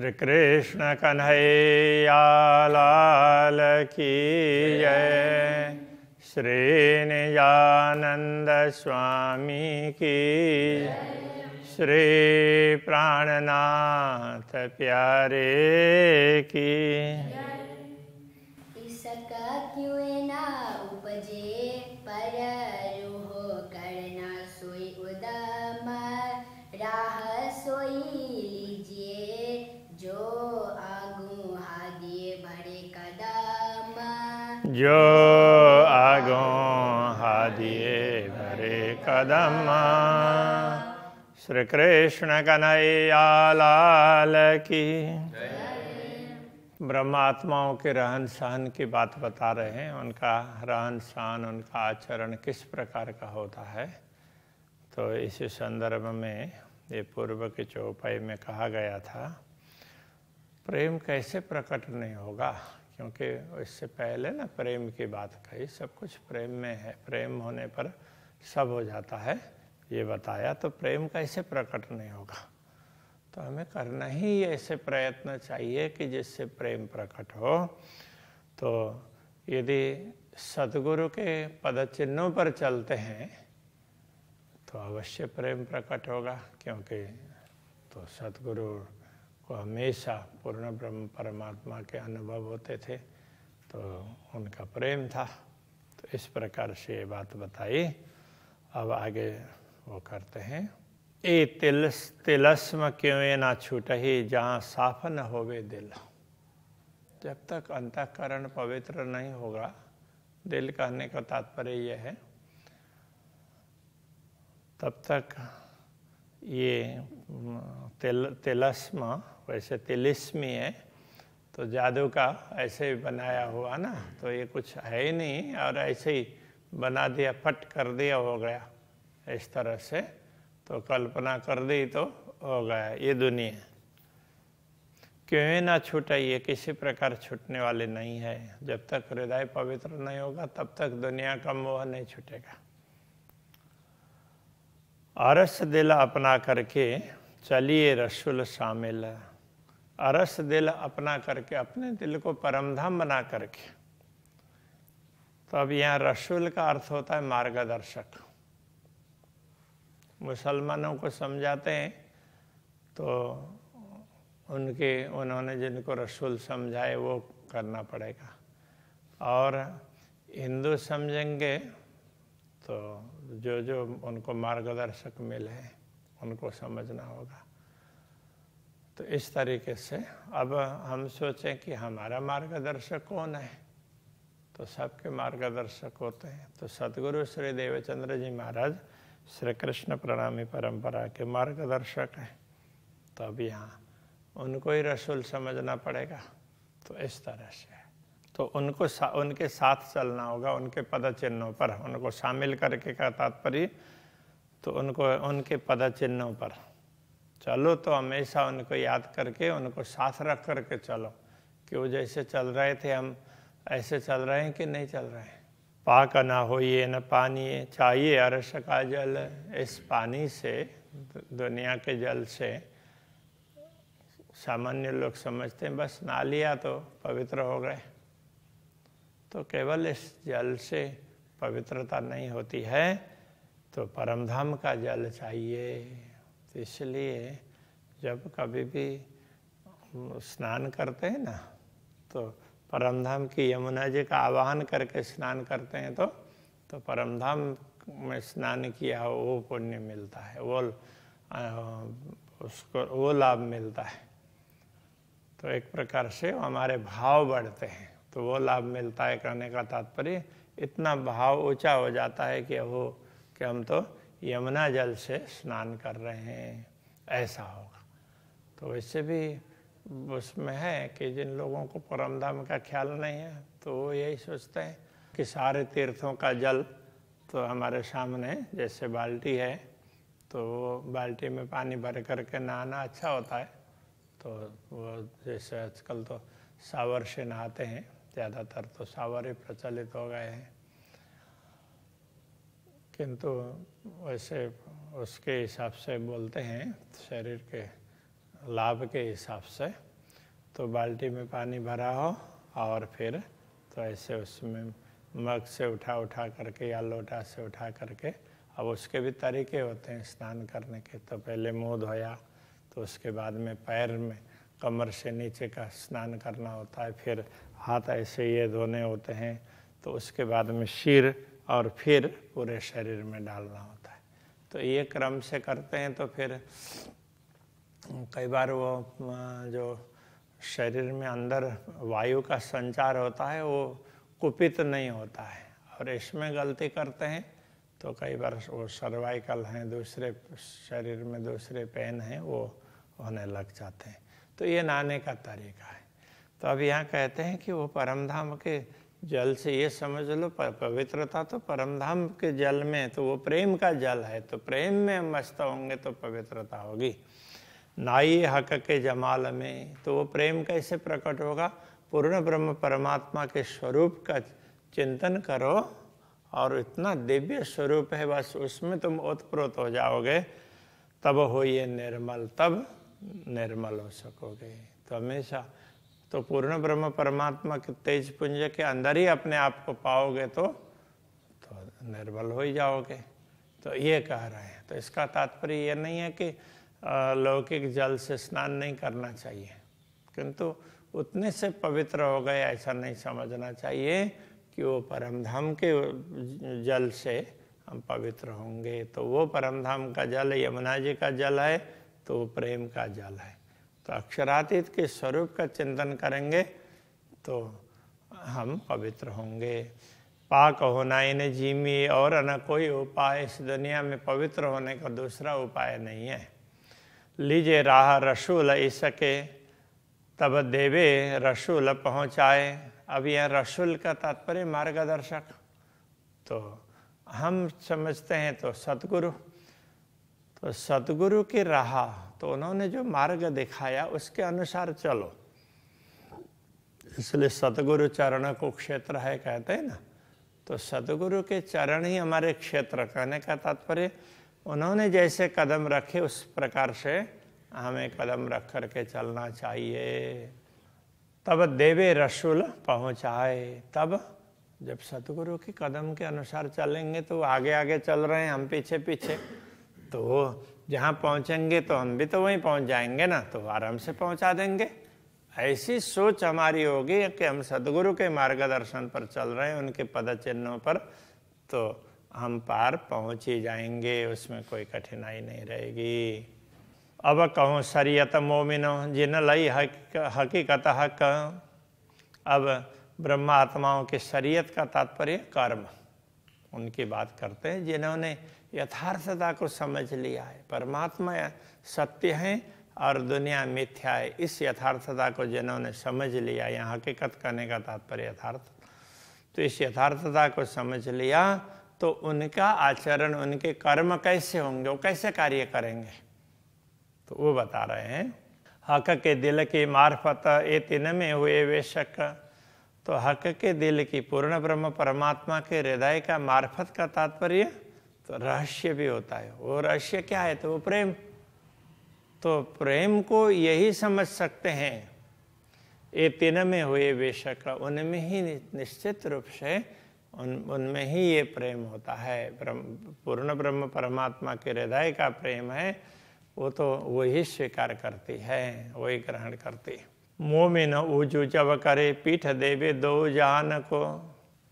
श्री कृष्ण कन्हैया लाल की जय निजानंद स्वामी की श्री प्राणनाथ प्यारे की सोई उदम राह सोई जो आगो हादिए भरे कदम जो कदम श्री कृष्ण कन्हैया लाल की ब्रह्मात्माओं के रहन सहन की बात बता रहे हैं उनका रहन सहन उनका आचरण किस प्रकार का होता है तो इसी संदर्भ में ये पूर्व के चौपाई में कहा गया था प्रेम कैसे प्रकट नहीं होगा क्योंकि इससे पहले ना प्रेम की बात कही सब कुछ प्रेम में है प्रेम होने पर सब हो जाता है ये बताया तो प्रेम कैसे प्रकट नहीं होगा तो हमें करना ही ऐसे प्रयत्न चाहिए कि जिससे प्रेम प्रकट हो तो यदि सदगुरु के पदचिन्हों पर चलते हैं तो अवश्य प्रेम प्रकट होगा क्योंकि तो सदगुरु को हमेशा पूर्ण ब्रह्म परमात्मा के अनुभव होते थे तो उनका प्रेम था तो इस प्रकार से ये बात बताई अब आगे वो करते हैं ए तिलस तिलस्म क्यों ना छूट ही जहाँ साफ न होवे दिल जब तक अंतकरण पवित्र नहीं होगा दिल कहने का तात्पर्य यह है तब तक ये तेल तेलस्मा वैसे तेलिस्मी है तो जादू का ऐसे ही बनाया हुआ ना तो ये कुछ है ही नहीं और ऐसे ही बना दिया फट कर दिया हो गया इस तरह से तो कल्पना कर दी तो हो गया ये दुनिया क्यों ना छूटे ये किसी प्रकार छूटने वाले नहीं है जब तक हृदय पवित्र नहीं होगा तब तक दुनिया का मोह नहीं छूटेगा अरस दिल अपना करके चलिए रसुल शामिल अरस दिल अपना करके अपने दिल को परमधाम बना करके तो अब यहाँ रसूल का अर्थ होता है मार्गदर्शक मुसलमानों को समझाते हैं तो उनके उन्होंने जिनको रसूल समझाए वो करना पड़ेगा और हिंदू समझेंगे तो जो जो उनको मार्गदर्शक मिले उनको समझना होगा तो इस तरीके से अब हम सोचें कि हमारा मार्गदर्शक कौन है तो सबके मार्गदर्शक होते हैं तो सदगुरु श्री देवचंद्र जी महाराज श्री कृष्ण प्रणामी परंपरा के मार्गदर्शक हैं तो अब यहाँ उनको ही रसूल समझना पड़ेगा तो इस तरह से तो उनको सा, उनके साथ चलना होगा उनके पद चिन्हों पर उनको शामिल करके का तात्पर्य तो उनको उनके पद चिन्हों पर चलो तो हमेशा उनको याद करके उनको साथ रख करके चलो कि वो जैसे चल रहे थे हम ऐसे चल रहे हैं कि नहीं चल रहे हैं पाक ना हो ये न पानी चाहिए अरस का जल इस पानी से दुनिया के जल से सामान्य लोग समझते हैं बस ना लिया तो पवित्र हो गए तो केवल इस जल से पवित्रता नहीं होती है तो परमधाम का जल चाहिए तो इसलिए जब कभी भी स्नान करते हैं ना तो परमधाम की यमुना जी का आवाहन करके स्नान करते हैं तो तो परमधाम में स्नान किया हो वो पुण्य मिलता है वो उसको वो लाभ मिलता है तो एक प्रकार से हमारे भाव बढ़ते हैं तो वो लाभ मिलता है कहने का तात्पर्य इतना भाव ऊंचा हो जाता है कि हो कि हम तो यमुना जल से स्नान कर रहे हैं ऐसा होगा तो इससे भी उसमें है कि जिन लोगों को परम धाम का ख्याल नहीं है तो वो यही सोचते हैं कि सारे तीर्थों का जल तो हमारे सामने जैसे बाल्टी है तो वो बाल्टी में पानी भर करके नहाना अच्छा होता है तो वो जैसे आजकल तो सावर से नहाते हैं ज़्यादातर तो शावर ही प्रचलित हो गए हैं किंतु वैसे उसके हिसाब से बोलते हैं शरीर के लाभ के हिसाब से तो बाल्टी में पानी भरा हो और फिर तो ऐसे उसमें मग से उठा उठा करके या लोटा से उठा करके अब उसके भी तरीके होते हैं स्नान करने के तो पहले मुँह धोया तो उसके बाद में पैर में कमर से नीचे का स्नान करना होता है फिर हाथ ऐसे ये धोने होते हैं तो उसके बाद में शीर और फिर पूरे शरीर में डालना होता है तो ये क्रम से करते हैं तो फिर कई बार वो जो शरीर में अंदर वायु का संचार होता है वो कुपित नहीं होता है और इसमें गलती करते हैं तो कई बार वो सर्वाइकल हैं दूसरे शरीर में दूसरे पेन हैं वो होने लग जाते हैं तो ये नहाने का तरीका है तो अब यहाँ कहते हैं कि वो परमधाम के जल से ये समझ लो पवित्रता तो परमधाम के जल में तो वो प्रेम का जल है तो प्रेम में मस्त होंगे तो पवित्रता होगी नाई हक के जमाल में तो वो प्रेम कैसे प्रकट होगा पूर्ण ब्रह्म परमात्मा के स्वरूप का चिंतन करो और इतना दिव्य स्वरूप है बस उसमें तुम ओतप्रोत हो जाओगे तब हो ये निर्मल तब निर्मल हो सकोगे तो हमेशा तो पूर्ण ब्रह्म परमात्मा के तेज पुंज के अंदर ही अपने आप को पाओगे तो तो निर्बल हो ही जाओगे तो ये कह रहे हैं तो इसका तात्पर्य ये नहीं है कि लौकिक जल से स्नान नहीं करना चाहिए किंतु उतने से पवित्र हो गए ऐसा नहीं समझना चाहिए कि वो परमधाम के जल से हम पवित्र होंगे तो वो परमधाम का जल यमुना जी का जल है तो प्रेम का जल है तो अक्षरातीत के स्वरूप का चिंतन करेंगे तो हम पवित्र होंगे पाक होना इन जीमी और न कोई उपाय इस दुनिया में पवित्र होने का दूसरा उपाय नहीं है लीजे राह रसूल इसके तब देवे रसूल पहुँचाए अब यह रसूल का तात्पर्य मार्गदर्शक तो हम समझते हैं तो सतगुरु तो सतगुरु की राह तो उन्होंने जो मार्ग दिखाया उसके अनुसार चलो इसलिए सतगुरु चरण को क्षेत्र है कहते हैं ना तो सतगुरु के चरण ही हमारे क्षेत्र कहने का तात्पर्य उन्होंने जैसे कदम रखे उस प्रकार से हमें कदम रख कर के चलना चाहिए तब देवे रसूल पहुँचाए तब जब सतगुरु के कदम के अनुसार चलेंगे तो आगे आगे चल रहे हैं हम पीछे पीछे तो जहाँ पहुँचेंगे तो हम भी तो वहीं पहुँच जाएंगे ना तो आराम से पहुँचा देंगे ऐसी सोच हमारी होगी कि हम सदगुरु के मार्गदर्शन पर चल रहे हैं उनके पद चिन्हों पर तो हम पार पहुँच ही जाएंगे उसमें कोई कठिनाई नहीं रहेगी अब कहूँ शरीयत मोमिनो जिन लई हकीकत हक अब ब्रह्मात्माओं के शरीयत का तात्पर्य कर्म उनकी बात करते हैं जिन्होंने यथार्थता को समझ लिया है परमात्मा सत्य है और दुनिया मिथ्या है इस यथार्थता को जिन्होंने समझ लिया यहाँ हकीकत करने का तात्पर्य यथार्थ तो इस यथार्थता को समझ लिया तो उनका आचरण उनके कर्म कैसे होंगे वो कैसे कार्य करेंगे तो वो बता रहे हैं हक के दिल की मार्फत ए तीन में हुए वे शक तो हक के दिल की पूर्ण ब्रह्म परमात्मा के हृदय का मार्फत का तात्पर्य तो रहस्य भी होता है वो रहस्य क्या है तो वो प्रेम तो प्रेम को यही समझ सकते हैं ये तीन में हुए बेशक उनमें ही निश्चित रूप से उन उनमें ही ये प्रेम होता है पूर्ण ब्रह्म परमात्मा के हृदय का प्रेम है वो तो वही स्वीकार करती है वही ग्रहण करती है मोमिन ऊजू जब करे पीठ देवे दो जान को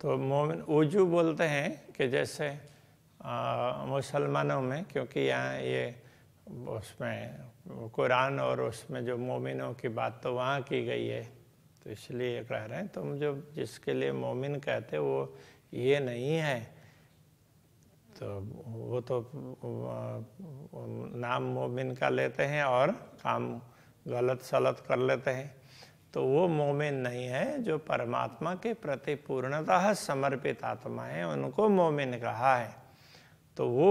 तो मोमिन ऊजू बोलते हैं कि जैसे मुसलमानों में क्योंकि यहाँ ये उसमें कुरान और उसमें जो मोमिनों की बात तो वहाँ की गई है तो इसलिए कह रहे हैं तुम तो जो जिसके लिए मोमिन कहते वो ये नहीं है तो वो तो नाम मोमिन का लेते हैं और काम गलत सलत कर लेते हैं तो वो मोमिन नहीं है जो परमात्मा के प्रति पूर्णतः समर्पित आत्मा है उनको मोमिन कहा है तो वो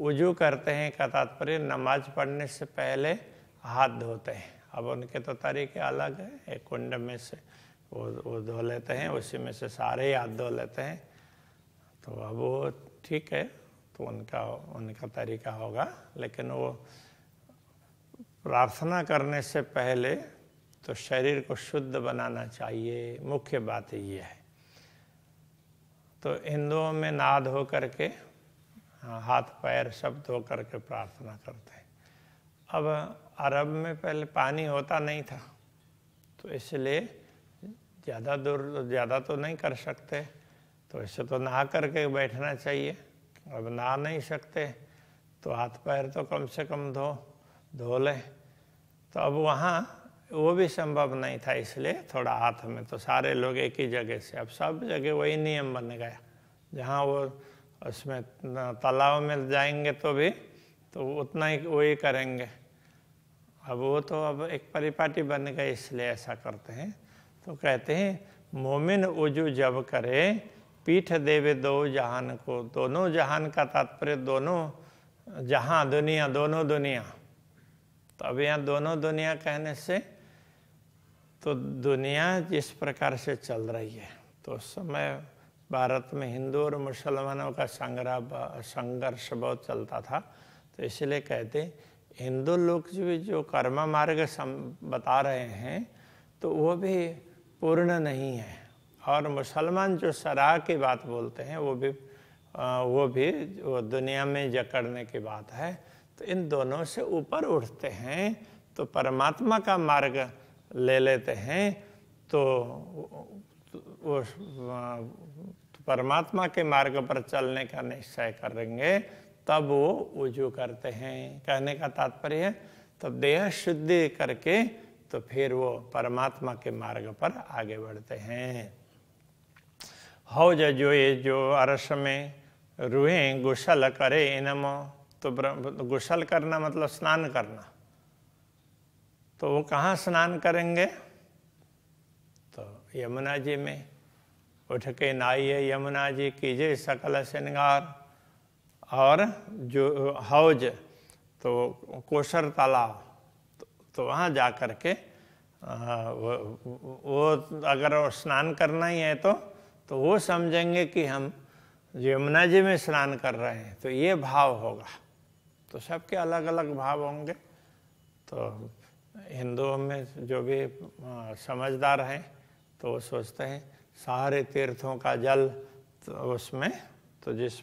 वजू करते हैं का तात्पर्य नमाज पढ़ने से पहले हाथ धोते हैं अब उनके तो तरीके अलग हैं एक कुंड में से वो वो धो लेते हैं उसी में से सारे ही हाथ धो लेते हैं तो अब वो ठीक है तो उनका उनका तरीका होगा लेकिन वो प्रार्थना करने से पहले तो शरीर को शुद्ध बनाना चाहिए मुख्य बात ये है तो हिंदुओं में नहा धो करके हाँ, हाथ पैर सब धो करके प्रार्थना करते अब अरब में पहले पानी होता नहीं था तो इसलिए ज़्यादा दूर ज़्यादा तो नहीं कर सकते तो इससे तो नहा करके बैठना चाहिए अब नहा नहीं सकते तो हाथ पैर तो कम से कम धो धो लें तो अब वहाँ वो भी संभव नहीं था इसलिए थोड़ा हाथ में तो सारे लोग एक ही जगह से अब सब जगह वही नियम बन गया जहाँ वो उसमें तालाब में जाएंगे तो भी तो उतना ही वो ही करेंगे अब वो तो अब एक परिपाटी बन गए इसलिए ऐसा करते हैं तो कहते हैं मोमिन उजू जब करे पीठ देवे दो जहान को दोनों जहान का तात्पर्य दोनों जहां दुनिया दोनों दुनिया तो अब यहाँ दोनों दुनिया कहने से तो दुनिया जिस प्रकार से चल रही है तो समय भारत में हिंदू और मुसलमानों का संग्रह संघर्ष बहुत चलता था तो इसलिए कहते हिंदू लोग भी जो कर्म मार्ग बता रहे हैं तो वो भी पूर्ण नहीं है और मुसलमान जो सराह की बात बोलते हैं वो भी वो भी वो दुनिया में जकड़ने की बात है तो इन दोनों से ऊपर उठते हैं तो परमात्मा का मार्ग ले लेते हैं तो तो परमात्मा के मार्ग पर चलने का निश्चय करेंगे तब वो जो करते हैं कहने का तात्पर्य तब देह शुद्धि करके तो फिर वो परमात्मा के मार्ग पर आगे बढ़ते हैं हौज जो ये जो अरस में रुहे गुसल करे इनमो तो गुसल करना मतलब स्नान करना तो वो कहाँ स्नान करेंगे यमुना जी में उठ के नाई है यमुना जी कीजिए सकल श्रृंगार और जो हौज तो कोशर तालाब तो, तो वहाँ जा कर के वो, वो अगर स्नान करना ही है तो तो वो समझेंगे कि हम यमुना जी में स्नान कर रहे हैं तो ये भाव होगा तो सबके अलग अलग भाव होंगे तो हिंदुओं में जो भी समझदार हैं तो वो सोचते हैं सारे तीर्थों का जल तो उसमें तो जिस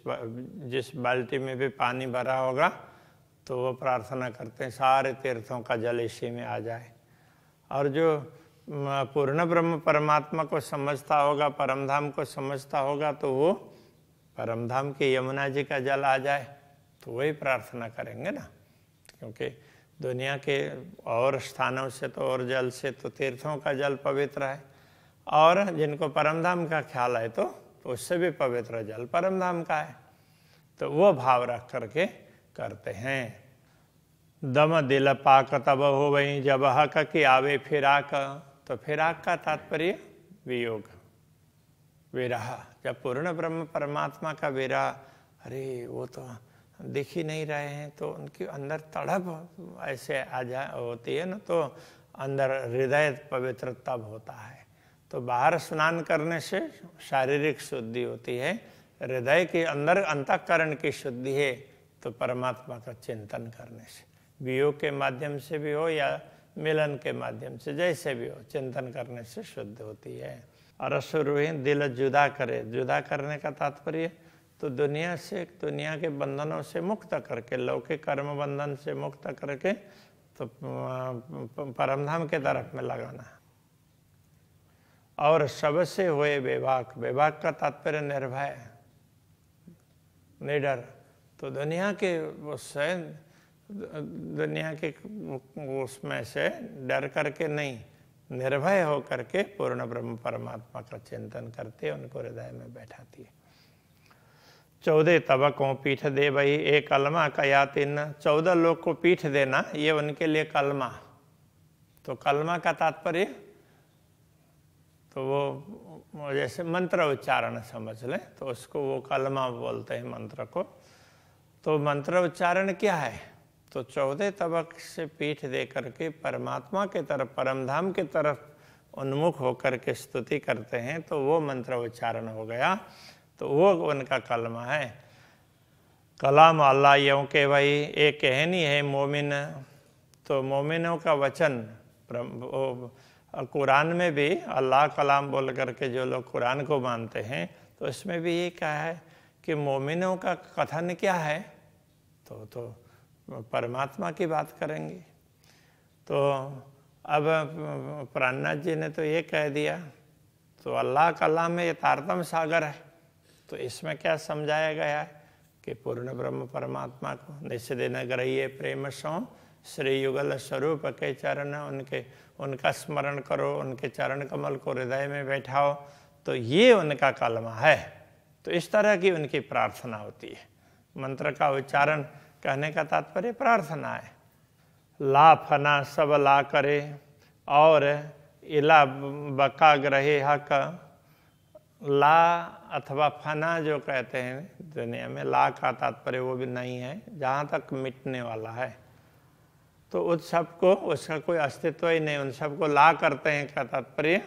जिस बाल्टी में भी पानी भरा होगा तो वो प्रार्थना करते हैं सारे तीर्थों का जल इसी में आ जाए और जो पूर्ण ब्रह्म परमात्मा को समझता होगा परमधाम को समझता होगा तो वो परमधाम के यमुना जी का जल आ जाए तो वही प्रार्थना करेंगे ना क्योंकि दुनिया के और स्थानों से तो और जल से तो तीर्थों का जल पवित्र है और जिनको परमधाम का ख्याल है तो, तो उससे भी पवित्र जल परमधाम का है तो वो भाव रख करके करते हैं दम दिल पाक तब हो वही जब हक कि आवे फिराक तो फिराक का तात्पर्य वियोग विरह जब पूर्ण ब्रह्म परमात्मा का विरह अरे वो तो दिख ही नहीं रहे हैं तो उनके अंदर तड़प ऐसे आ जा होती है ना तो अंदर हृदय पवित्र तब होता है तो बाहर स्नान करने से शारीरिक शुद्धि होती है हृदय के अंदर अंतकरण की शुद्धि है तो परमात्मा का चिंतन करने से वियोग के माध्यम से भी हो या मिलन के माध्यम से जैसे भी हो चिंतन करने से शुद्ध होती है और असुरही दिल जुदा करे जुदा करने का तात्पर्य तो दुनिया से दुनिया के बंधनों से मुक्त करके लौकिक कर्म बंधन से मुक्त करके तो परमधाम के तरफ में लगाना और सबसे हुए बेबाक बेबाक का तात्पर्य निर्भय निडर तो दुनिया के वो सैन दुनिया के उसमें से डर करके नहीं निर्भय होकर के पूर्ण ब्रह्म परमात्मा का चिंतन करते उनको हृदय में बैठाती है चौदह तबकों पीठ दे भाई एक कलमा कया तीन चौदह लोग को पीठ देना ये उनके लिए कलमा तो कलमा का तात्पर्य तो वो जैसे मंत्र उच्चारण समझ लें तो उसको वो कलमा बोलते हैं मंत्र को तो मंत्र उच्चारण क्या है तो चौदह तबक से पीठ दे करके परमात्मा के तरफ परमधाम के तरफ उन्मुख होकर के स्तुति करते हैं तो वो मंत्र उच्चारण हो गया तो वो उनका कलमा है कलाम अल्लाह यों के भाई एक कहनी है मोमिन तो मोमिनों का वचन और कुरान में भी अल्लाह कलाम बोल करके जो लोग कुरान को मानते हैं तो इसमें भी ये कहा है कि मोमिनों का कथन क्या है तो तो परमात्मा की बात करेंगे तो अब प्राणनाथ जी ने तो ये कह दिया तो अल्लाह कलाम में ये तारतम सागर है तो इसमें क्या समझाया गया है कि पूर्ण ब्रह्म परमात्मा को निश्चय न ग्रही प्रेम सौ श्री युगल स्वरूप के चरण उनके उनका स्मरण करो उनके चरण कमल को हृदय में बैठाओ तो ये उनका कलमा है तो इस तरह की उनकी प्रार्थना होती है मंत्र का उच्चारण कहने का तात्पर्य प्रार्थना है ला फना सब ला करे और इला बका ग्रहे हक ला अथवा फना जो कहते हैं दुनिया में ला का तात्पर्य वो भी नहीं है जहाँ तक मिटने वाला है तो उस सब को उसका कोई अस्तित्व ही नहीं उन सबको ला करते हैं का तात्पर्य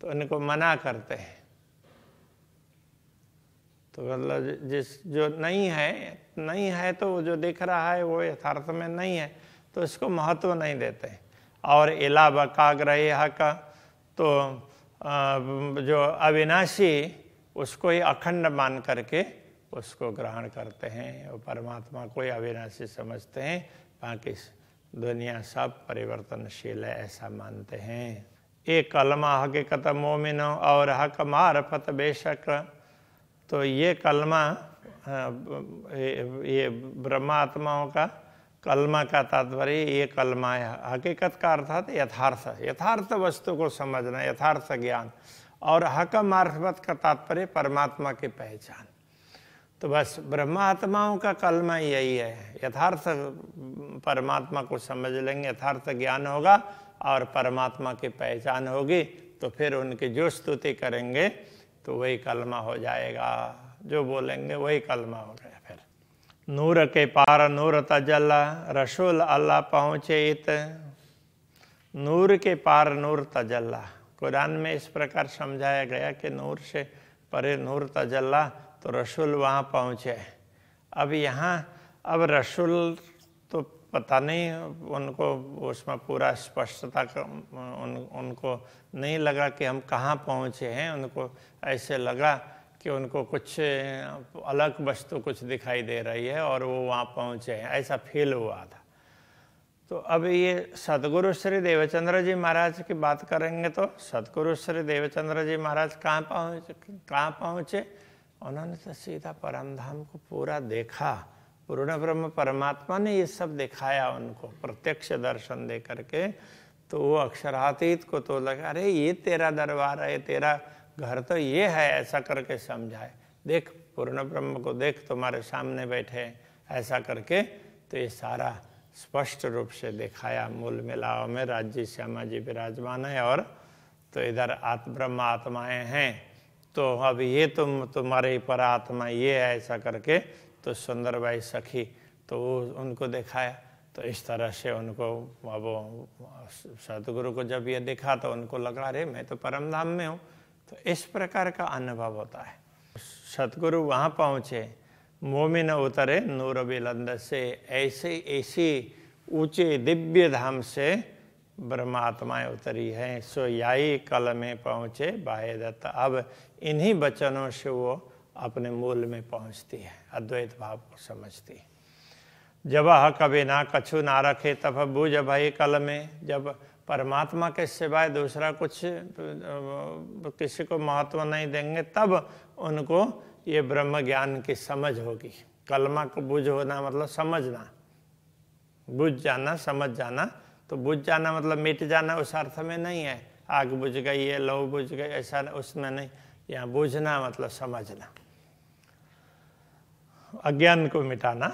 तो उनको मना करते हैं तो मतलब जिस जो नहीं है नहीं है तो वो जो दिख रहा है वो यथार्थ में नहीं है तो इसको महत्व नहीं देते और इला बकाग्रह का तो जो अविनाशी उसको ही अखंड मान करके उसको ग्रहण करते हैं और परमात्मा को ही अविनाशी समझते हैं बाकी दुनिया सब परिवर्तनशील है ऐसा मानते हैं ये कलमा हकीकत मोमिन और हक मारफत बेशक तो ये कलमा हाँ, ये ब्रह्मात्माओं का कलमा का तात्पर्य ये कलमा है हकीकत का अर्थात यथार्थ यथार्थ वस्तु को समझना यथार्थ ज्ञान और हक मार्फत का तात्पर्य परमात्मा की पहचान तो बस ब्रह्मात्माओं का कलमा यही है यथार्थ परमात्मा को समझ लेंगे यथार्थ ज्ञान होगा और परमात्मा की पहचान होगी तो फिर उनकी जो स्तुति करेंगे तो वही कलमा हो जाएगा जो बोलेंगे वही कलमा हो गया फिर नूर के पार नूर तजल रसूल अल्लाह पहुँचे इत नूर के पार नूर तजल्ला कुरान में इस प्रकार समझाया गया कि नूर से परे नूर तजल्ला तो रसूल वहाँ पहुँचे अब यहाँ अब रसूल तो पता नहीं उनको उसमें पूरा स्पष्टता उन उनको नहीं लगा कि हम कहाँ पहुँचे हैं उनको ऐसे लगा कि उनको कुछ अलग वस्तु कुछ दिखाई दे रही है और वो वहाँ पहुँचे हैं ऐसा फील हुआ था तो अब ये सदगुरु श्री देवचंद्र जी महाराज की बात करेंगे तो सदगुरु श्री देवचंद्र जी महाराज कहाँ पहुँच कहाँ पहुँचे उन्होंने तो सीधा परम धाम को पूरा देखा पूर्ण ब्रह्म परमात्मा ने ये सब दिखाया उनको प्रत्यक्ष दर्शन दे करके तो वो अक्षरातीत को तो लगा अरे ये तेरा दरबार है तेरा घर तो ये है ऐसा करके समझाए देख पूर्ण ब्रह्म को देख तुम्हारे सामने बैठे ऐसा करके तो ये सारा स्पष्ट रूप से दिखाया मूल मिलाव में राज्य श्यामा जी विराजमान है और तो इधर आत्म ब्रह्म आत्माएँ हैं तो अब ये तुम तो तुम्हारे पर आत्मा ये है ऐसा करके तो सुंदर भाई सखी तो वो उनको दिखाया तो इस तरह से उनको अब सतगुरु को जब ये दिखा तो उनको लगा अरे मैं तो परम धाम में हूँ तो इस प्रकार का अनुभव होता है सतगुरु वहाँ पहुँचे मोमिन उतरे नूर बिलंद से ऐसे ऐसी ऊंचे दिव्य धाम से ब्रह्मात्माएं उतरी हैं सोयाई कल में पहुंचे बाहे दत्त अब इन्हीं वचनों से वो अपने मूल में पहुँचती है अद्वैत भाव को समझती है जब ह कभी ना कछु ना रखे तब बुझ भाई कल में जब परमात्मा के सिवाय दूसरा कुछ किसी को महत्व नहीं देंगे तब उनको ये ब्रह्म ज्ञान की समझ होगी कलमा को बुझ होना मतलब समझना बुझ जाना समझ जाना तो बुझ जाना मतलब मिट जाना उस अर्थ में नहीं है आग बुझ गई है लौ बुझ गई ऐसा उसमें नहीं यहाँ बुझना मतलब समझना अज्ञान को मिटाना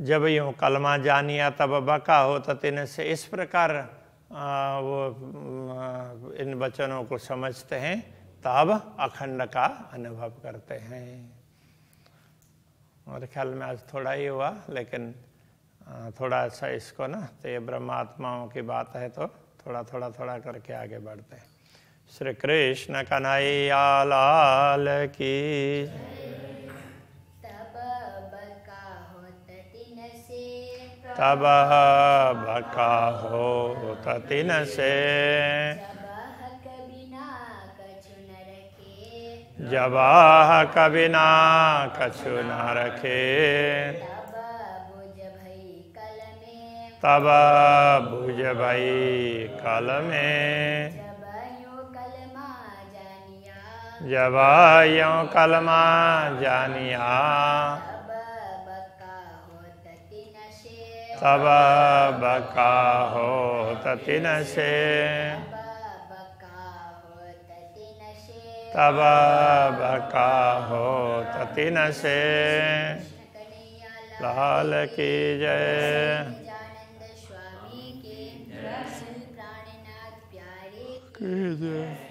जब यूँ कलमा जानिया तब बका हो तेने तो से इस प्रकार आ, वो इन वचनों को समझते हैं तब अखंड का अनुभव करते हैं मेरे ख्याल में आज थोड़ा ही हुआ लेकिन थोड़ा सा इसको ना तो ये ब्रह्मात्माओं की बात है तो थोड़ा थोड़ा थोड़ा करके आगे बढ़ते हैं श्री कृष्ण कन्हैया लाल की तब बका हो तीन से जवाह कबिना कछु न रखे तब भुज भई कल में जब यो कलमा जानिया तब बका हो तति से तब बका हो तीन से लाल की जय Amen.